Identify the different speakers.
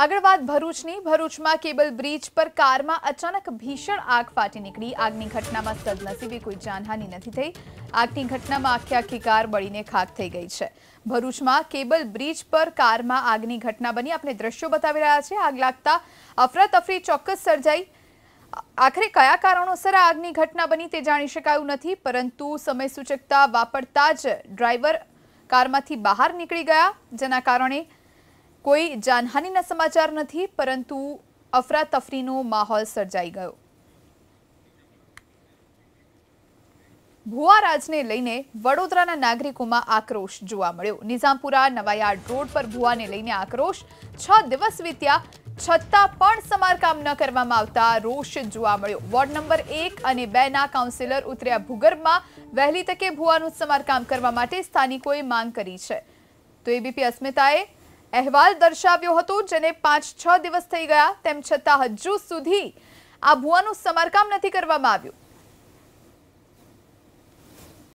Speaker 1: આગળ વાત ભરૂચની ભરૂચમાં કેબલ બ્રિજ પર કારમાં અચાનક ભીષણ આગ ફાટી નીકળી આગની ઘટનામાં સદનસીબે કોઈ જાનહાનિ નથી થઈ આગની ઘટનામાં આખી આખી કાર બળીને ખાક થઈ ગઈ છે ભરૂચમાં કેબલ બ્રિજ પર કારમાં આગની ઘટના બની આપણે દ્રશ્યો બતાવી રહ્યા છીએ આગ લાગતા અફરાતફરી ચોક્કસ સર્જાઈ આખરે કયા કારણોસર આગની ઘટના બની તે જાણી શકાયું નથી પરંતુ સમય સૂચકતા વાપરતા જ ડ્રાઈવર કારમાંથી બહાર નીકળી ગયા જેના કારણે કોઈ જાનહાનિના સમાચાર નથી પરંતુ અફરાતફરીનો માહોલ સર્જાઈ ગયો ભુવા રાજને લઈને વડોદરાના નાગરિકોમાં આક્રોશ જોવા મળ્યો નિઝામપુરા નવાયાર્ડ રોડ પર ભુવાને લઈને આક્રોશ છ દિવસ વીત્યા છતાં પણ સમારકામ ન કરવામાં આવતા રોષ જોવા મળ્યો વોર્ડ નંબર એક અને બે ના કાઉન્સિલર ઉતર્યા ભૂગર્ભમાં વહેલી તકે ભુવાનું સમારકામ કરવા માટે સ્થાનિકોએ માંગ કરી છે તો એબીપી અસ્મિતાએ અહેવાલ દર્શાવ્યો હતો જેને પાંચ છ દિવસ થઈ ગયા તેમ છતાં હજુ સુધી આ ભુવાનું સમારકામ નથી કરવામાં આવ્યું